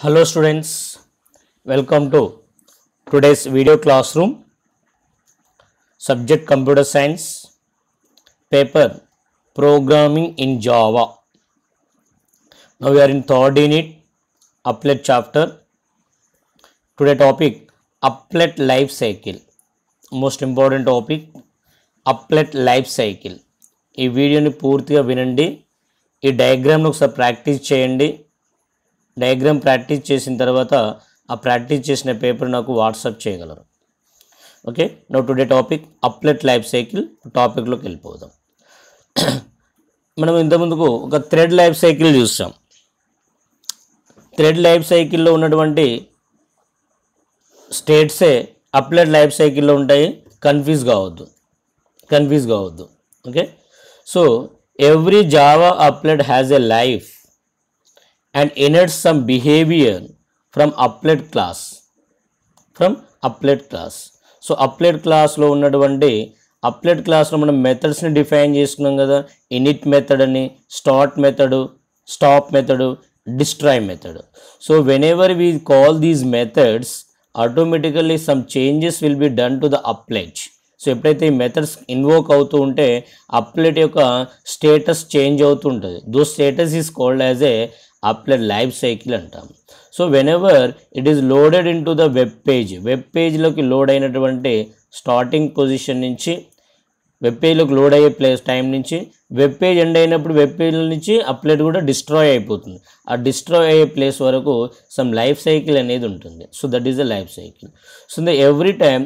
hello students welcome to today's video classroom subject computer science paper programming in java now we are in third unit applet chapter today topic applet life cycle most important topic applet life cycle ఈ వీడియోని పూర్తిగా వినండి ఈ డయాగ్రామ్ని ఒకసారి practice చేయండి diagram practice చేసిన తర్వాత ఆ ప్రాక్టీస్ చేసిన పేపర్ నాకు వాట్సాప్ చేయగలరు okay no today topic applet life cycle టాపిక్లోకి వెళ్ళిపోదాం మనం ఇంతకుముందుకు ఒక థ్రెడ్ లైఫ్ సైకిల్ చూసాం థ్రెడ్ లైఫ్ సైకిల్లో ఉన్నటువంటి స్టేట్సే అప్లెట్ లైఫ్ సైకిల్లో ఉంటాయి కన్ఫ్యూజ్ కావద్దు కన్ఫ్యూజ్ కావద్దు okay so every Java applet has a life and innate some behaviour from applet class from applet class so applet క్లాస్లో ఉన్నటువంటి అప్లెట్ క్లాస్లో మనం మెథడ్స్ని డిఫైన్ చేసుకున్నాం కదా ఇనిట్ మెథడ్ అని start method stop method destroy method so whenever we call these methods automatically some changes will be done to the applet so ఎప్పుడైతే ఈ మెథడ్స్ ఇన్వోక్ అవుతూ ఉంటే అప్లెట్ యొక్క స్టేటస్ చేంజ్ అవుతుంటుంది though status is called as a applet life cycle అంటాం so whenever it is loaded into the web page web పేజ్లోకి load అయినటువంటి starting position నుంచి వెబ్ పేజ్లోకి లోడ్ అయ్యే ప్లేస్ టైం నుంచి వెబ్ పేజ్ ఎండ్ అయినప్పుడు web page నుంచి applet కూడా డిస్ట్రాయ్ అయిపోతుంది ఆ డిస్ట్రాయ్ అయ్యే ప్లేస్ వరకు సమ్ లైఫ్ సైకిల్ అనేది ఉంటుంది so that is the life cycle so the every time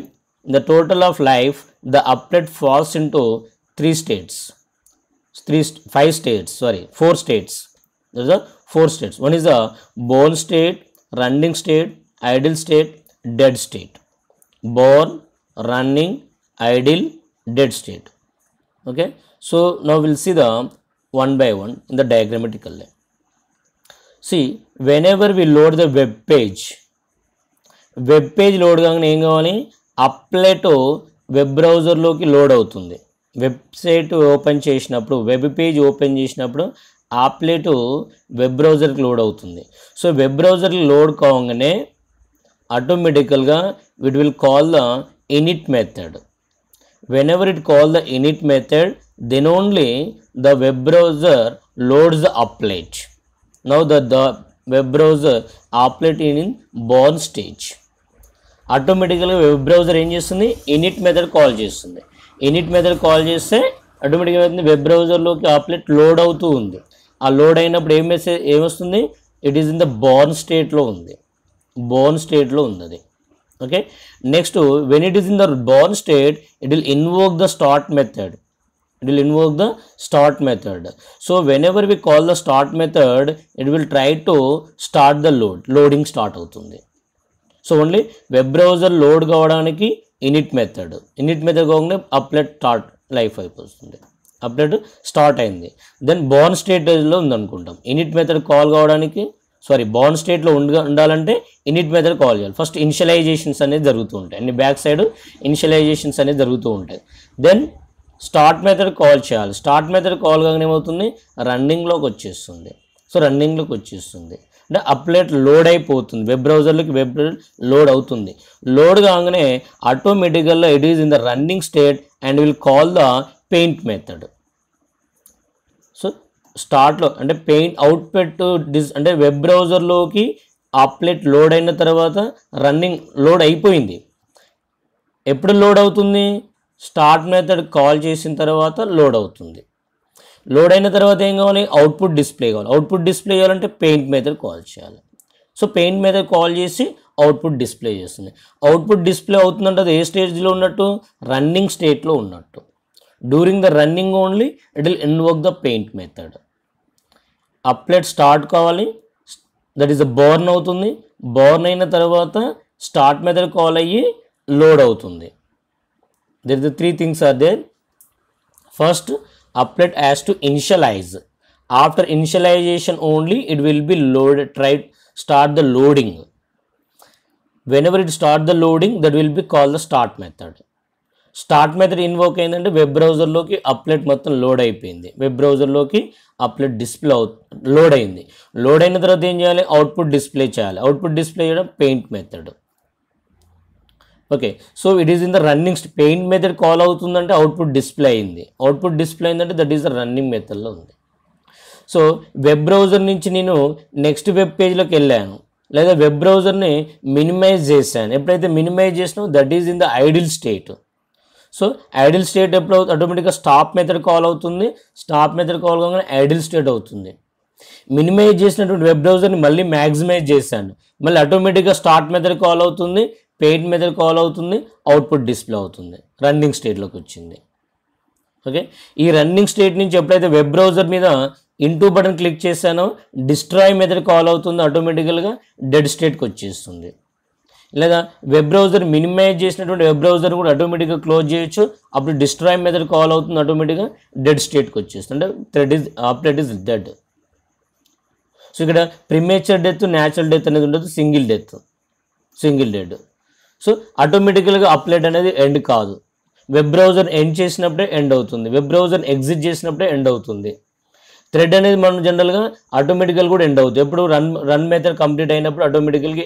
the total of life the applet falls in three states three five states sorry four states there four states one is a born state running state idle state dead state born running idle dead state okay so no will see the one by one in the diagrammatically whenever we load the web page web page load కాగానే ఏం కావాలి applet web బ్రౌజర్లోకి load అవుతుంది website open చేసినప్పుడు web page open చేసినప్పుడు applet web బ్రౌజర్కి load అవుతుంది so web బ్రౌజర్కి లోడ్ కావగానే ఆటోమేటికల్గా it will call the init method whenever it call the init method then only the web browser loads the applet now the the web browser applet in in born stage ఆటోమేటికల్గా web browser ఏం చేస్తుంది init method call చేస్తుంది init method call చేస్తే ఆటోమేటిక్గా web బ్రౌజర్లోకి applet load అవుతూ ఉంది ఆ load అయినప్పుడు ఏం మెసేజ్ ఏమొస్తుంది it is in the born స్టేట్లో ఉంది బోర్న్ స్టేట్లో ఉంది అది okay next when it is in the born state it will invoke the start method it will invoke the start method so whenever we call the start method it will try to start the load loading start అవుతుంది so only web browser load కావడానికి init method init method కాకుండా applet start life అయిపోతుంది update start అయింది then born స్టేటేజ్లో ఉందనుకుంటాం init method call కావడానికి sorry bound స్టేట్లో ఉండ ఉండాలంటే ఇనిట్ మెథడ్ కాల్ చేయాలి ఫస్ట్ ఇనిషియలైజేషన్స్ అనేది జరుగుతూ ఉంటాయి అన్ని బ్యాక్ సైడ్ ఇనిషియలైజేషన్స్ అనేది జరుగుతూ ఉంటాయి దెన్ స్టార్ట్ మెథడ్ కాల్ చేయాలి స్టార్ట్ మెథడ్ కాల్ కాగానే ఏమవుతుంది రన్నింగ్లోకి వచ్చేస్తుంది సో రన్నింగ్లోకి వచ్చేస్తుంది అంటే అప్లేట్ లోడ్ అయిపోతుంది వెబ్ బ్రౌజర్లకి వెబ్ లోడ్ అవుతుంది లోడ్ కాగానే ఆటోమేటికల్గా it is in the running state and will call the paint method so స్టార్ట్లో అంటే పెయింట్ అవుట్పుట్ డిస్ అంటే వెబ్ బ్రౌజర్లోకి అప్లెట్ లోడ్ అయిన తర్వాత రన్నింగ్ లోడ్ అయిపోయింది ఎప్పుడు లోడ్ అవుతుంది స్టార్ట్ మెథడ్ కాల్ చేసిన తర్వాత లోడ్ అవుతుంది లోడ్ అయిన తర్వాత ఏం కావాలి అవుట్పుట్ డిస్ప్లే కావాలి అవుట్పుట్ డిస్ప్లే చేయాలంటే పెయింట్ మెథడ్ కాల్ చేయాలి సో పెయింట్ మెథడ్ కాల్ చేసి అవుట్పుట్ డిస్ప్లే చేస్తుంది అవుట్పుట్ డిస్ప్లే అవుతుందంటే అది ఏ స్టేజ్లో ఉన్నట్టు రన్నింగ్ స్టేట్లో ఉన్నట్టు during the running only it will invoke the paint method applet start కావాలి దట్ ఈస్ బోర్న్ అవుతుంది బోర్న్ అయిన తర్వాత స్టార్ట్ మెథడ్ కాల్ అయ్యి లోడ్ అవుతుంది there the three things are there first applet has to initialize after initialisation only it will be load try start the loading whenever it start the loading that will be call the start method start method invoke అయిందంటే web బ్రౌజర్లోకి applet మొత్తం load అయిపోయింది web బ్రౌజర్లోకి applet display అవు load అయింది load అయిన తర్వాత ఏం చేయాలి అవుట్పుట్ డిస్ప్లే చేయాలి అవుట్పుట్ డిస్ప్లే చేయడం paint method okay so it is in the running paint method call అవుతుందంటే అవుట్పుట్ డిస్ప్లే అయింది అవుట్పుట్ డిస్ప్లే అయిందంటే దట్ ఈస్ ద రన్నింగ్ మెథడ్లో ఉంది సో వెబ్ బ్రౌజర్ నుంచి నేను నెక్స్ట్ వెబ్ పేజ్లోకి వెళ్ళాను లేదా వెబ్ బ్రౌజర్ని మినిమైజ్ చేశాను ఎప్పుడైతే మినిమైజ్ చేసినావు that is in the idle state so idle state ఎప్పుడు అవుతుంది ఆటోమేటిక్గా స్టాప్ మెథడ్ కాల్ అవుతుంది స్టాప్ మెథడ్ కాల్ కాగానే ఐడిల్ స్టేట్ అవుతుంది మినిమైజ్ చేసినటువంటి వెబ్ బ్రౌజర్ని మళ్ళీ మ్యాక్సిమైజ్ చేశాను మళ్ళీ ఆటోమేటిక్గా స్టార్ట్ మెథడ్ కాల్ అవుతుంది పెయింట్ మెథడ్ కాల్ అవుతుంది అవుట్పుట్ డిస్ప్లే అవుతుంది రన్నింగ్ స్టేట్లోకి వచ్చింది ఓకే ఈ రన్నింగ్ స్టేట్ నుంచి ఎప్పుడైతే వెబ్ బ్రౌజర్ మీద ఇంటూ బటన్ క్లిక్ చేశానో డిస్ట్రాయ్ మెథడ్ కాల్ అవుతుంది ఆటోమేటికల్గా డెడ్ స్టేట్కి వచ్చేస్తుంది లేదా వెబ్ బ్రౌజర్ మినిమైజ్ చేసినటువంటి వెబ్ బ్రౌజర్ కూడా ఆటోమేటిక్గా క్లోజ్ చేయొచ్చు అప్పుడు డిస్ట్రాయ్ మెథడ్ కాల్ అవుతుంది ఆటోమేటిక్గా డెడ్ స్టేట్కి వచ్చేస్తుంది అంటే thread is update is dead so ఇక్కడ ప్రిమేచర్ డెత్ న్యాచురల్ డెత్ అనేది ఉండదు single death single dead so ఆటోమేటికల్గా అప్లెట్ అనేది ఎండ్ కాదు వెబ్ బ్రౌజర్ ఎండ్ చేసినప్పుడే ఎండ్ అవుతుంది వెబ్ బ్రౌజర్ ఎగ్జిట్ చేసినప్పుడే ఎండ్ అవుతుంది థ్రెడ్ అనేది మనం జనరల్గా ఆటోమేటికల్ కూడా ఎండ్ అవుతుంది ఎప్పుడు రన్ రన్ మెథడ్ కంప్లీట్ అయినప్పుడు ఆటోమేటికల్గా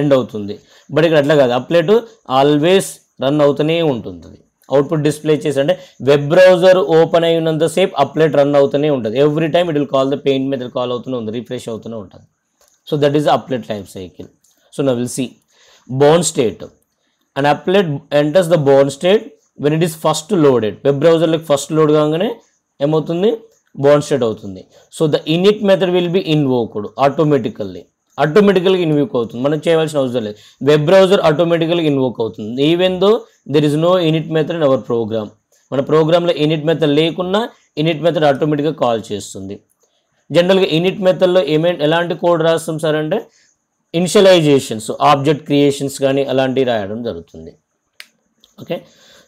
ఎండ్ అవుతుంది బట్ ఇక్కడ అట్లా కాదు అప్లెట్ ఆల్వేస్ రన్ అవుతూనే ఉంటుంది అవుట్పుట్ డిస్ప్లే చేసి అంటే వెబ్ బ్రౌజర్ ఓపెన్ అయినంత సేపు అప్లెట్ రన్ అవుతూనే ఉంటుంది every time it will call the paint మీద కాల్ అవుతూనే ఉంది రిఫ్రెష్ అవుతూనే ఉంటుంది so that is applet life cycle so నా will see born state and applet enters the born state when it is first loaded web బ్రౌజర్లకు first load కాగానే ఏమవుతుంది born state అవుతుంది so the init method will be invoked automatically ఆటోమేటికల్గా invoke అవుతుంది మనం చేయవలసిన అవసరం లేదు వెబ్ బ్రౌజర్ ఆటోమేటికల్గా ఇన్వోక్ అవుతుంది even though there is no init method in our program మన ప్రోగ్రాంలో ఇనిట్ మెథడ్ లేకున్నా ఇనిట్ మెథడ్ ఆటోమేటిక్గా కాల్ చేస్తుంది జనరల్గా ఇనిట్ మెథడ్లో ఏమే ఎలాంటి కోడ్ రాస్తాం సార్ అంటే ఇనిషియలైజేషన్స్ ఆబ్జెక్ట్ క్రియేషన్స్ కానీ అలాంటివి రాయడం జరుగుతుంది okay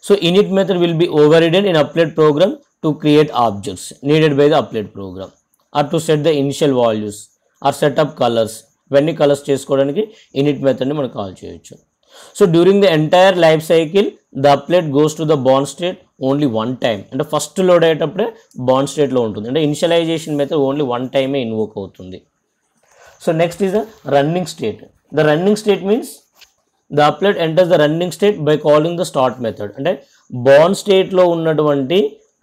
so init method will be overridden in applet program to create objects needed by the applet program or to set the initial values or set up colours ఇవన్నీ colours చేసుకోవడానికి init మెథడ్ని మనం call చేయొచ్చు so during the entire life cycle the applet goes to the బాండ్ state only one time అంటే first load అయ్యేటప్పుడే బాండ్ స్టేట్లో ఉంటుంది అంటే ఇనిషియలైజేషన్ మెథడ్ ఓన్లీ వన్ టైమే ఇన్వోక్ అవుతుంది so next is the running state the running state means the applet enters the running state by calling the start method అంటే బాండ్ స్టేట్లో ఉన్నటువంటి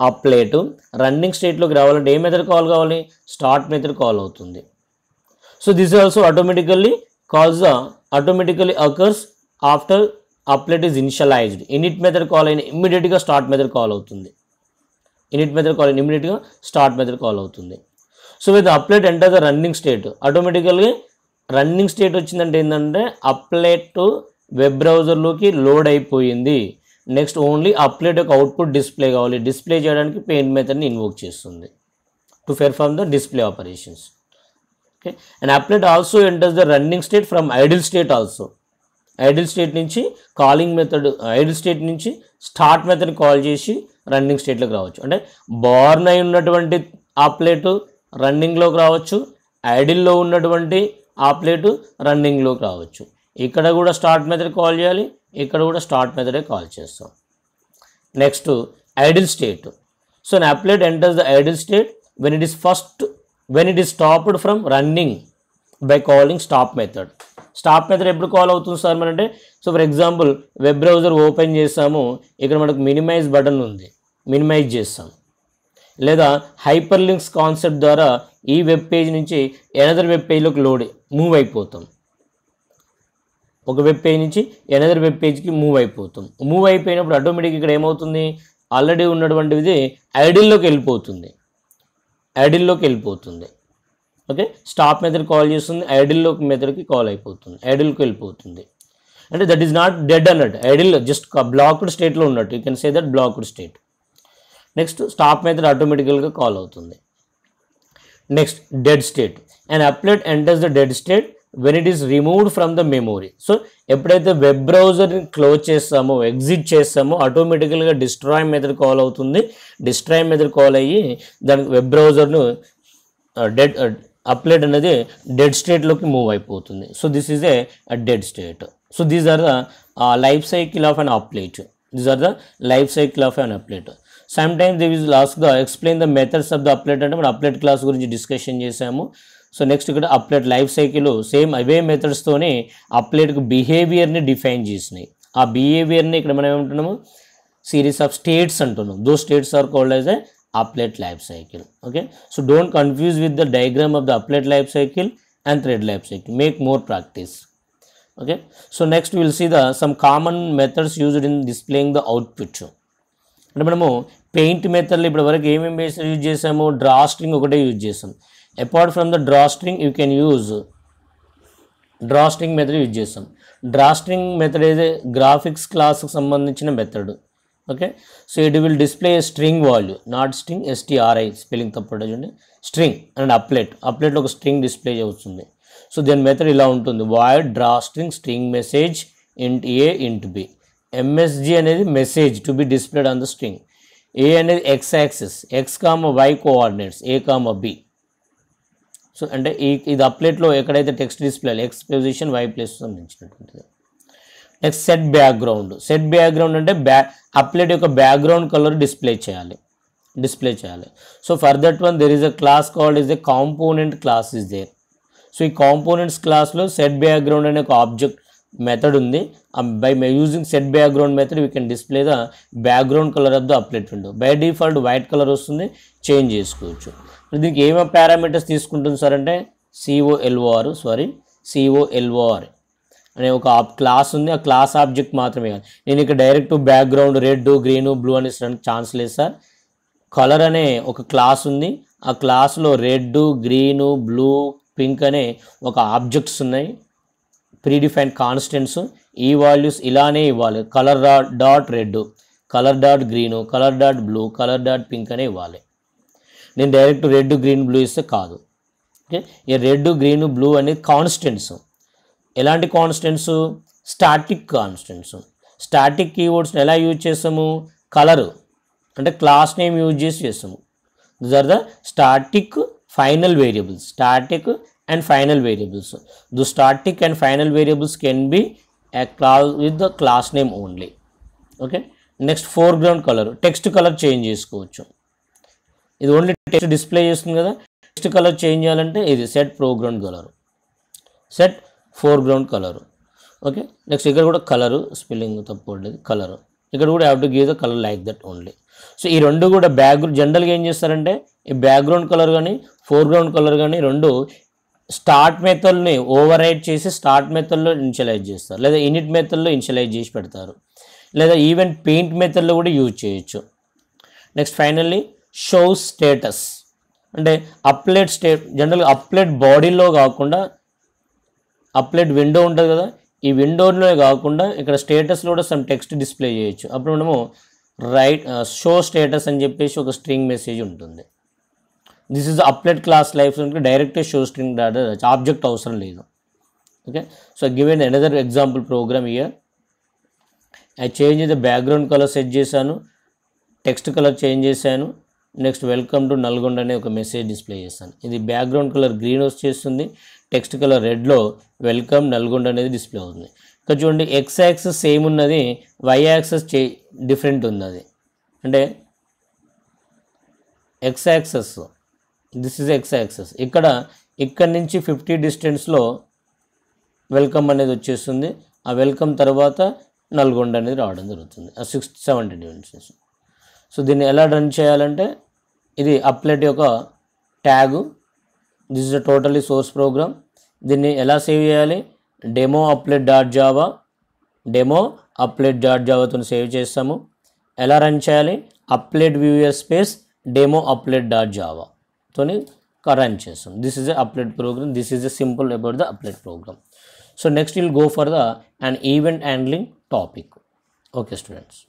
అప్లెట్ రన్నింగ్ స్టేట్లోకి రావాలంటే ఏ మెథడ్ కాల్ కావాలి స్టార్ట్ మెథడ్ కాల్ అవుతుంది so this also automatically calls the automatically occurs after applet is initialized. Init method call అయిన ఇమ్మీడియట్గా స్టార్ట్ మెథడ్ కాల్ అవుతుంది ఇనిట్ మెథడ్ కాల్ అయిన ఇమ్మీడియట్గా స్టార్ట్ మెథడ్ కాల్ అవుతుంది so with applet enter the running state ఆటోమేటికల్గా running స్టేట్ వచ్చిందంటే ఏంటంటే అప్లెట్ వెబ్ బ్రౌజర్లోకి లోడ్ అయిపోయింది నెక్స్ట్ ఓన్లీ అప్లెట్ యొక్క అవుట్పుట్ డిస్ప్లే కావాలి డిస్ప్లే చేయడానికి పెయింట్ మెథడ్ని ఇన్వోక్ చేస్తుంది to perform the display operations okay and applet also enters the running state from idle state also idle state నుంచి కాలింగ్ మెథడ్ ఐడిల్ స్టేట్ నుంచి start method call చేసి running స్టేట్లోకి రావచ్చు అంటే బార్న్ అయి ఉన్నటువంటి ఆప్లెట్ రన్నింగ్లోకి రావచ్చు ఐడిల్లో ఉన్నటువంటి ఆప్లెట్ రన్నింగ్లోకి రావచ్చు ఇక్కడ కూడా స్టార్ట్ మెథడ్ కాల్ చేయాలి ఇక్కడ కూడా స్టార్ట్ మెథడే కాల్ చేస్తాం next idle state so an applet enters the idle state when it is first when it is stopped from running by calling stop method stop method ఎప్పుడు call అవుతుంది sir మరి అంటే so for example web browser open చేసాము ఇక్కడ మనకు minimise button ఉంది minimise చేస్తాం లేదా హైపర్ లింక్స్ కాన్సెప్ట్ ద్వారా ఈ వెబ్ పేజ్ నుంచి ఎనదర్ వెబ్ పేజ్లోకి లోడ్ మూవ్ అయిపోతాం ఒక వెబ్ పేజ్ నుంచి ఎనదర్ వెబ్ పేజ్కి మూవ్ అయిపోతాం మూవ్ అయిపోయినప్పుడు ఆటోమేటిక్ ఇక్కడ ఏమవుతుంది ఆల్రెడీ ఉన్నటువంటిది ఐడిల్లోకి వెళ్ళిపోతుంది ఐడిల్లోకి వెళ్ళిపోతుంది ఓకే స్టాప్ మెథడ్ కాల్ చేస్తుంది ఐడిల్లో మెథడ్కి కాల్ అయిపోతుంది ఐడిల్కి వెళ్ళిపోతుంది అంటే దట్ ఈస్ నాట్ డెడ్ అన్నట్టు ఐడిల్ జస్ట్ బ్లాక్డ్ స్టేట్లో ఉన్నట్టు you can say that blocked state next stop method ఆటోమేటికల్గా కాల్ అవుతుంది next dead state and applet enters the dead state when it is removed from the memory so ఎప్పుడైతే web బ్రౌజర్ని close చేస్తామో exit చేస్తామో ఆటోమేటికల్గా destroy method call అవుతుంది destroy method call అయ్యి దానికి వెబ్ బ్రౌజర్ను డెడ్ అప్లెట్ అనేది డెడ్ స్టేట్లోకి మూవ్ అయిపోతుంది so this is a dead state so these are the life cycle of an applet these are the life cycle of an applet sometimes this లాస్ట్గా explain the methods of the applet అంటే మనం applet class గురించి discussion చేసాము so next ఇక్కడ applet life cycle same అవే మెథడ్స్తోనే అప్లెట్కి బిహేవియర్ని డిఫైన్ చేసినాయి ఆ బిహేవియర్ని ఇక్కడ మనం ఏమంటున్నాము సిరీస్ ఆఫ్ స్టేట్స్ అంటున్నాం those states are called as a applet life cycle okay so don't confuse with the diagram of the applet life cycle and thread life cycle make more practice okay so next will see the some common methods used in displaying the output అంటే మనము paint మెథడ్లు ఇప్పటి వరకు ఏమేమి use చేసాము draw string ఒకటే use చేసాం apart from the draw string you can use draw string method use చేస్తాం డ్రాస్ట్రింగ్ మెథడ్ అయితే గ్రాఫిక్స్ క్లాస్కి సంబంధించిన method okay so it will display a string value not string S T R I spelling తప్పడం చూడండి స్ట్రింగ్ అండ్ అప్లెట్ అప్లెట్ ఒక string display అవుతుంది so దీని method ఇలా ఉంటుంది void draw string string message int a int b M S G అనేది message to be displayed on the string a అనేది X axis X comma Y coordinates a comma b so అంటే ఈ ఇది అప్లేట్లో ఎక్కడైతే text display X position Y place సంబంధించినటువంటిది next set background set background అంటే బ్యా అప్లేట్ యొక్క బ్యాక్గ్రౌండ్ కలర్ డిస్ప్లే చేయాలి డిస్ప్లే చేయాలి so for that one there is a class called is the component class is there so ఈ components క్లాస్లో set background అనే ఒక ఆబ్జెక్ట్ మెథడ్ ఉంది by using set background method we can display the background colour of the applet window by default white colour వస్తుంది change చేసుకోవచ్చు దీనికి ఏమో parameters తీసుకుంటుంది సార్ అంటే సిఓఎల్ఓఆర్ సారీ సిఓఎల్ఓఆర్ అనే ఒక క్లాస్ ఉంది ఆ క్లాస్ ఆబ్జెక్ట్ మాత్రమే కాదు నేను ఇక్కడ direct background red green blue అని ఇచ్చడానికి ఛాన్స్ లేదు సార్ కలర్ అనే ఒక క్లాస్ ఉంది ఆ క్లాస్లో రెడ్ గ్రీను బ్లూ పింక్ అనే ఒక ఆబ్జెక్ట్స్ ఉన్నాయి ప్రీడిఫైన్ కాన్స్టెంట్స్ ఈ వాల్యూస్ ఇలానే ఇవ్వాలి colour dot red colour dot green colour dot blue colour dot pink అనే ఇవ్వాలి నేను డైరెక్ట్ రెడ్ గ్రీన్ బ్లూ ఇస్తే కాదు ఓకే ఈ రెడ్ గ్రీన్ బ్లూ అనేది కాన్స్టెంట్స్ ఎలాంటి కాన్స్టెంట్స్ స్టాటిక్ కాన్స్టెంట్స్ స్టాటిక్ కీవర్డ్స్ని ఎలా యూజ్ చేస్తాము కలరు అంటే క్లాస్ నేమ్ యూజ్ చేసి చేస్తాము this are the static final variables static and final variables the static and final variables can be class with the class name only okay next foreground colour text colour change చేసుకోవచ్చు ఇది only text display చేస్తుంది కదా text colour change చేయాలంటే ఇది set background colour set foreground colour okay next ఇక్కడ కూడా colour spelling తప్పు ఉండేది కలరు ఇక్కడ కూడా have to give the colour like that only so ఈ రెండు కూడా బ్యాక్గ్రౌండ్ జనరల్గా ఏం చేస్తారంటే ఈ బ్యాక్గ్రౌండ్ కలర్ కానీ ఫోర్గ్రౌండ్ కలర్ కానీ రెండు స్టార్ట్ మెథల్ని ఓవర్ చేసి స్టార్ట్ మెథల్లో ఇన్షియలైజ్ చేస్తారు లేదా ఇనిట్ మెథల్లో ఇన్షియలైజ్ చేసి పెడతారు లేదా ఈవెన్ పెయింట్ మెథడ్లో కూడా యూజ్ చేయొచ్చు నెక్స్ట్ ఫైనల్లీ షో స్టేటస్ అంటే అప్లెట్ స్టే జనరల్గా అప్లెట్ బాడీలో కాకుండా అప్లెట్ విండో ఉంటుంది కదా ఈ విండోలో కాకుండా ఇక్కడ స్టేటస్లో కూడా సమ్ టెక్స్ట్ డిస్ప్లే చేయొచ్చు అప్పుడు మనము రైట్ షో స్టేటస్ అని చెప్పేసి ఒక స్ట్రింగ్ మెసేజ్ ఉంటుంది this is applet class life direct show string object అవసరం లేదు okay so given another example program here I change the background colour set చేశాను టెక్స్ట్ కలర్ చేంజ్ చేశాను నెక్స్ట్ వెల్కమ్ టు నల్గొండ అనే ఒక మెసేజ్ డిస్ప్లే చేస్తాను ఇది background colour green వచ్చేస్తుంది text colour రెడ్లో వెల్కమ్ నల్గొండ అనేది డిస్ప్లే అవుతుంది ఇక చూడండి ఎక్స్ యాక్సెస్ సేమ్ ఉన్నది వై యాక్సెస్ చే డిఫరెంట్ ఉంది అది అంటే X axis this is X axis ఇక్కడ ఇక్కడ నుంచి ఫిఫ్టీ డిస్టెన్స్లో వెల్కమ్ అనేది వచ్చేస్తుంది ఆ వెల్కమ్ తర్వాత నల్గొండ అనేది రావడం జరుగుతుంది ఆ సిక్స్ సెవెంటీ డివిజన్స్ సో దీన్ని ఎలా రన్ చేయాలంటే ఇది అప్లెట్ యొక్క tag this is a totally source program దీన్ని ఎలా సేవ్ చేయాలి demo applet dot Java demo applet dot జావాతో సేవ్ చేస్తాము ఎలా రన్ చేయాలి applet viewer space demo applet dot జావాతో రన్ చేస్తాం this is a applet program this is a simple about the applet program so next will go for the and event handling topic okay students